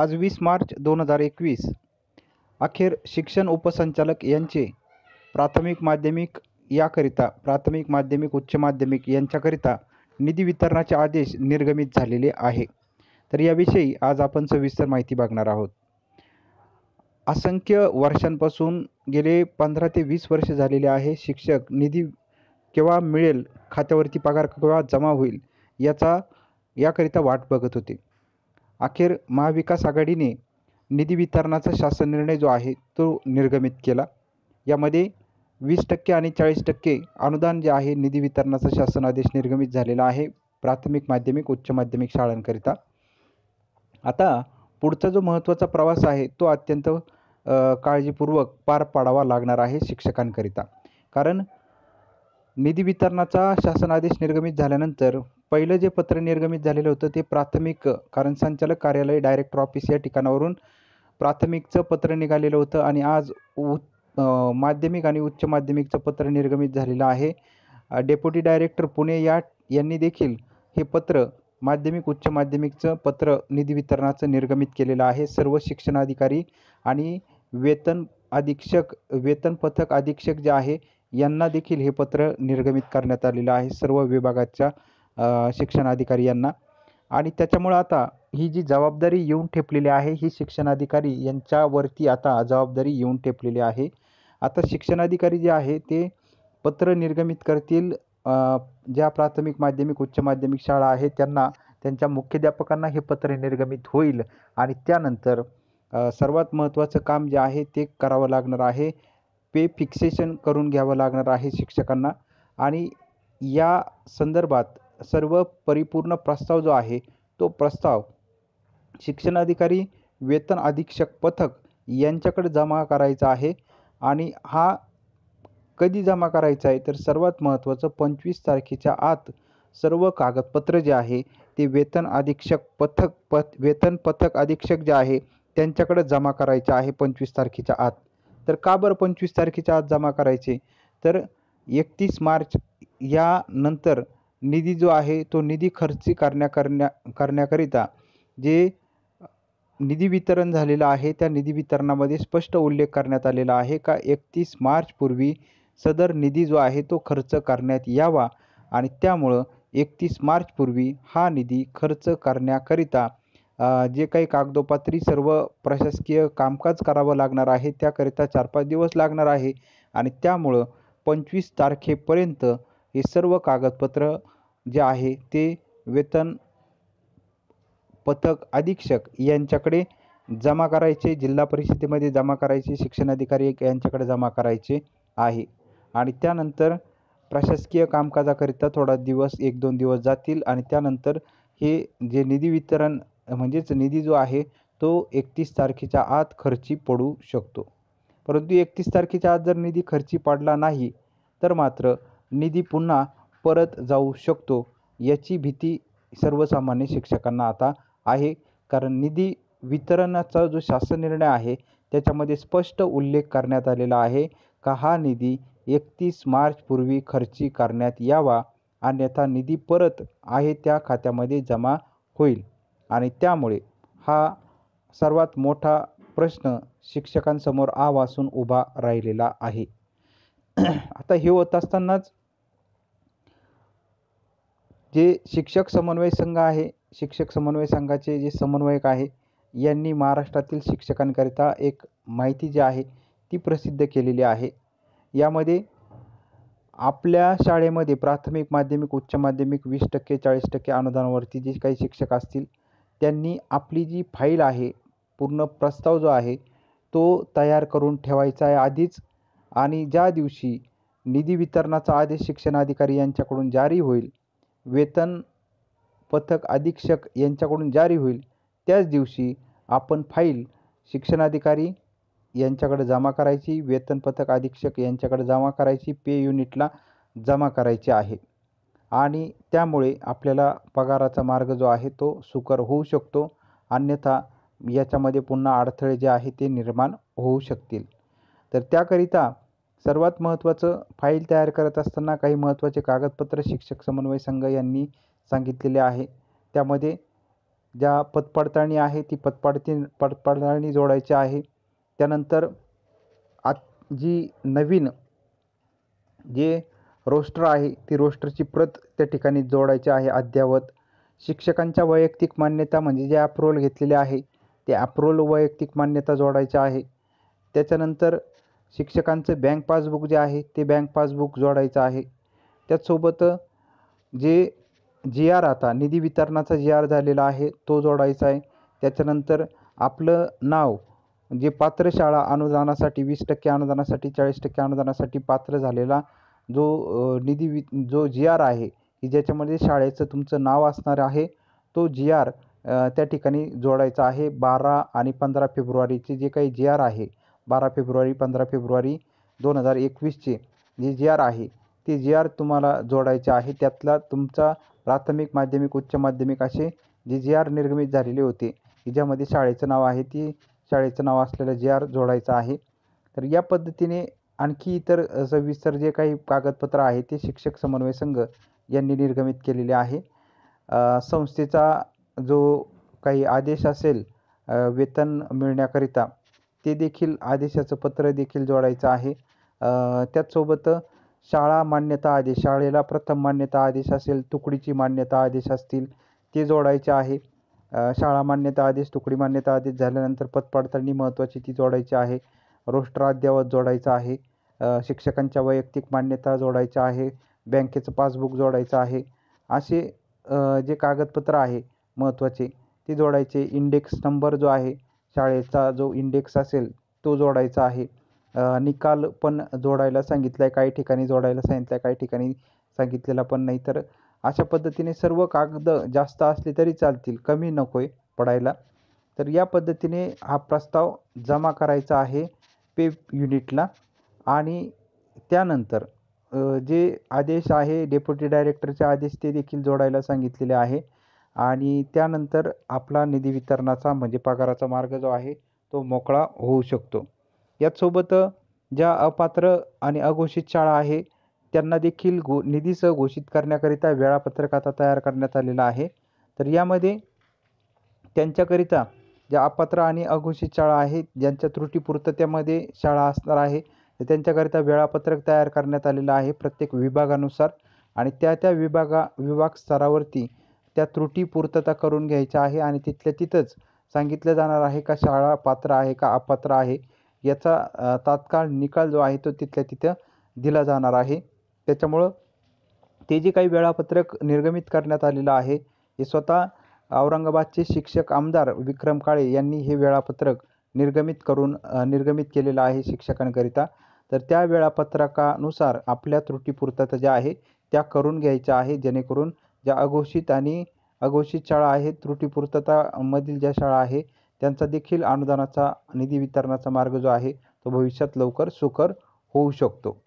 आज वीस मार्च दोन हजार एकवीस अखेर शिक्षण उपसंचालक यांचे प्राथमिक माध्यमिक याकरिता प्राथमिक माध्यमिक उच्च माध्यमिक यांच्याकरिता निधी वितरणाचे आदेश निर्गमित झालेले आहे तर याविषयी आज आपण सविस्तर माहिती बघणार आहोत असंख्य वर्षांपासून गेले पंधरा ते वीस वर्ष झालेले आहे शिक्षक निधी केव्हा मिळेल खात्यावरती पगार केव्हा जमा होईल याचा याकरिता वाट बघत होते अखेर महाविकास आघाडीने निधी वितरणाचा शासन निर्णय जो आहे तो निर्गमित केला यामध्ये वीस टक्के आणि चाळीस टक्के अनुदान जे आहे निधी वितरणाचा शासन आदेश निर्गमित झालेला आहे प्राथमिक माध्यमिक उच्च माध्यमिक शाळांकरिता आता पुढचा जो महत्त्वाचा प्रवास आहे तो अत्यंत काळजीपूर्वक पार पाडावा लागणार आहे शिक्षकांकरिता कारण निधी वितरणाचा शासन आदेश निर्गमित झाल्यानंतर पहिलं जे पत्र निर्गमित झालेलं होतं ते प्राथमिक कारण संचालक कार्यालय डायरेक्टर ऑफिस या ठिकाणावरून प्राथमिकचं पत्र निघालेलं होतं आणि आज उ माध्यमिक आणि उच्च माध्यमिकचं पत्र निर्गमित झालेलं आहे डेप्युटी डायरेक्टर पुणे या यांनी देखील हे पत्र माध्यमिक उच्च माध्यमिकचं पत्र निधी वितरणाचं निर्गमित केलेलं आहे सर्व शिक्षणाधिकारी आणि वेतन अधीक्षक वेतन पथक अधीक्षक जे आहे यांना देखील हे पत्र निर्गमित करण्यात आलेलं आहे सर्व विभागाच्या अधिकारी यांना आणि त्याच्यामुळं आता ही जी जबाबदारी येऊन ठेपलेली आहे ही शिक्षणाधिकारी यांच्यावरती आता जबाबदारी येऊन ठेपलेली आहे आता शिक्षणाधिकारी जे आहे ते पत्र निर्गमित करतील ज्या प्राथमिक माध्यमिक उच्च माध्यमिक शाळा आहेत त्यांना त्यांच्या मुख्याध्यापकांना हे पत्र निर्गमित होईल आणि त्यानंतर सर्वात महत्त्वाचं काम जे आहे ते करावं लागणार आहे पे फिक्सेशन करून घ्यावं लागणार आहे शिक्षकांना आणि या संदर्भात सर्व परिपूर्ण प्रस्ताव जो आहे तो प्रस्ताव शिक्षण अधिकारी वेतन अधीक्षक पथक यांच्याकडे जमा करायचा आहे आणि हा कधी जमा करायचा आहे तर सर्वात महत्त्वाचं पंचवीस तारखेच्या आत सर्व कागदपत्र जे आहे ते वेतन अधीक्षक पथक पथ वेतन पथक अधीक्षक जे आहे त्यांच्याकडे जमा करायचे आहे पंचवीस तारखेच्या आत तर का बरं पंचवीस तारखेच्या आत जमा करायचे तर एकतीस मार्च यानंतर निधी जो आहे तो निधी खर्च करण्या करण्या करण्याकरिता जे निधी वितरण झालेलं आहे त्या निधी वितरणामध्ये स्पष्ट उल्लेख करण्यात आलेला आहे का एकतीस मार्चपूर्वी सदर निधी जो आहे तो खर्च करण्यात यावा आणि त्यामुळं एकतीस मार्चपूर्वी हा निधी खर्च करण्याकरिता जे काही कागदोपात्री सर्व प्रशासकीय कामकाज करावं लागणार आहे त्याकरिता चार पाच दिवस लागणार आहे आणि त्यामुळं पंचवीस तारखेपर्यंत हे सर्व कागदपत्र जे आहे ते वेतन पथक अधीक्षक यांच्याकडे जमा करायचे जिल्हा परिषदेमध्ये जमा करायचे शिक्षण अधिकारी यांच्याकडे जमा करायचे आहे आणि त्यानंतर प्रशासकीय कामकाजाकरिता थोडा दिवस एक दोन दिवस जातील आणि त्यानंतर हे जे निधी वितरण म्हणजेच निधी जो आहे तो एकतीस तारखेच्या आत खर्ची पडू शकतो परंतु एकतीस तारखेच्या आत जर निधी खर्ची पडला नाही तर मात्र निधी पुन्हा परत जाऊ शकतो याची भीती सर्वसामान्य शिक्षकांना आता आहे कारण निधी वितरणाचा जो शासन निर्णय आहे त्याच्यामध्ये स्पष्ट उल्लेख करण्यात आलेला आहे का हा निधी एकतीस मार्चपूर्वी खर्ची करण्यात यावा अन्यथा निधी परत आहे त्या खात्यामध्ये जमा होईल आणि त्यामुळे हा सर्वात मोठा प्रश्न शिक्षकांसमोर आवासून उभा राहिलेला आहे आता हे होत असतानाच जे शिक्षक समन्वय संघ आहे शिक्षक समन्वय संघाचे जे समन्वयक आहे यांनी महाराष्ट्रातील शिक्षकांकरिता एक माहिती जी आहे ती प्रसिद्ध केलेली आहे यामध्ये आपल्या शाळेमध्ये प्राथमिक माध्यमिक उच्च माध्यमिक वीस टक्के चाळीस टक्के अनुदानावरती जे काही शिक्षक असतील त्यांनी आपली जी फाईल आहे पूर्ण प्रस्ताव जो आहे तो तयार करून ठेवायचा आहे आधीच आणि ज्या दिवशी निधी वितरणाचा आदेश शिक्षण अधिकारी यांच्याकडून जारी होईल वेतन पथक अधीक्षक यांच्याकडून जारी होईल त्याच दिवशी आपण फाईल शिक्षणाधिकारी यांच्याकडे जमा करायची वेतन पथक अधीक्षक यांच्याकडे जमा करायची पे युनिटला जमा करायचे आहे आणि त्यामुळे आपल्याला पगाराचा मार्ग जो आहे तो सुकर होऊ शकतो अन्यथा याच्यामध्ये पुन्हा अडथळे जे आहे ते निर्माण होऊ शकतील तर त्याकरिता सर्वात महत्त्वाचं फाईल तयार करत असताना काही महत्त्वाचे कागदपत्र शिक्षक समन्वय संघ यांनी सांगितलेले आहे त्यामध्ये ज्या पदपडताळणी आहे ती पदपाडती पडताळणी जोडायची आहे त्यानंतर आत जी नवीन जे रोस्टर आहे ती रोस्टरची प्रत त्या ठिकाणी जोडायची आहे अद्यावत शिक्षकांच्या वैयक्तिक मान्यता म्हणजे जे ॲप्रुवल घेतलेले आहे ते ॲप्रुवल वैयक्तिक मान्यता जोडायच्या आहे त्याच्यानंतर शिक्षकांचं बँक पासबुक जे आहे ते बँक पासबुक जोडायचं आहे त्याचसोबत जे जी आर आता निधी वितरणाचा जी आर झालेला आहे तो जोडायचा आहे त्याच्यानंतर आपलं नाव जे पात्र शाळा अनुदानासाठी वीस टक्के अनुदानासाठी चाळीस टक्के अनुदानासाठी पात्र झालेला जो निधी वि जो जी आर आहे की ज्याच्यामध्ये शाळेचं तुमचं नाव असणार आहे तो जी आर त्या ठिकाणी जोडायचा आहे बारा आणि पंधरा फेब्रुवारीचे जे काही जी आर आहे बारा फेब्रुवारी पंधरा फेब्रुवारी दोन हजार एकवीसचे जे जी आर आहे ती जी आर तुम्हाला जोडायचे आहे त्यातला तुमचा प्राथमिक माध्यमिक उच्च माध्यमिक असे जे जी आर निर्गमित झालेले होते ज्यामध्ये शाळेचं नाव आहे ती शाळेचं नाव असलेलं जी आर जोडायचं आहे तर या पद्धतीने आणखी इतर सविस्तर जे काही कागदपत्र आहे ते शिक्षक समन्वय संघ यांनी निर्गमित केलेले आहे संस्थेचा जो काही आदेश असेल वेतन मिळण्याकरिता ते देखील आदेशाचं पत्र देखील जोडायचं आहे त्याचसोबत शाळा मान्यता आदेश शाळेला प्रथम मान्यता आदेश असेल तुकडीची मान्यता आदेश असतील ते जोडायचे आहे शाळा मान्यता आदेश तुकडी मान्यता आदेश झाल्यानंतर पद पडताळणी महत्त्वाची ती जोडायची आहे रोस्टर अद्ययावत जोडायचं आहे शिक्षकांच्या वैयक्तिक मान्यता जोडायच्या आहे बँकेचं पासबुक जोडायचं आहे असे जे कागदपत्र आहे महत्त्वाचे ते जोडायचे इंडेक्स नंबर जो आहे शाळेचा जो इंडेक्स असेल तो जोडायचा आहे निकाल पण जोडायला सांगितला आहे काही ठिकाणी जोडायला सांगितलं आहे काही ठिकाणी सांगितलेला पण नाही तर अशा पद्धतीने सर्व कागद जास्त असले तरी चालतील कमी नको आहे पडायला तर या पद्धतीने हा प्रस्ताव जमा करायचा आहे पे युनिटला आणि त्यानंतर जे आदेश आहे डेप्युटी डायरेक्टरचे आदेश ते देखील जोडायला सांगितलेले आहे आणि त्यानंतर आपला निधी वितरणाचा म्हणजे पगाराचा मार्ग जो आहे तो मोकळा होऊ शकतो याचसोबत ज्या अपात्र आणि अघोषित शाळा आहे त्यांना देखील गो निधीसह घोषित करण्याकरिता वेळापत्रक आता तयार करण्यात आलेला आहे तर यामध्ये त्यांच्याकरिता ज्या अपात्र आणि अघोषित शाळा आहेत ज्यांच्या त्रुटीपूर्ततेमध्ये शाळा असणार आहे तर त्यांच्याकरिता वेळापत्रक तयार करण्यात आलेलं आहे प्रत्येक विभागानुसार आणि त्या त्या विभागा विभाग स्तरावरती त्या त्रुटी पूर्तता करून घ्यायच्या आहे आणि तिथल्या तिथंच सांगितलं जाणार आहे का शाळा पात्र आहे का अपात्र आहे याचा तात्काळ निकाल जो आहे तो तिथल्या तिथं दिला जाणार आहे त्याच्यामुळं ते जे काही वेळापत्रक निर्गमित करण्यात आलेलं आहे हे स्वतः औरंगाबादचे शिक्षक आमदार विक्रम काळे यांनी हे वेळापत्रक निर्गमित करून निर्गमित केलेलं आहे शिक्षकांकरिता तर त्या वेळापत्रकानुसार आपल्या त्रुटीपूर्तता ज्या आहे त्या करून घ्यायच्या आहे जेणेकरून ज्या अघोषित आणि अघोषित शाळा आहेत मधील ज्या शाळा आहे त्यांचा देखील अनुदानाचा निधी वितरणाचा मार्ग जो आहे तो भविष्यात लवकर सुकर होऊ शकतो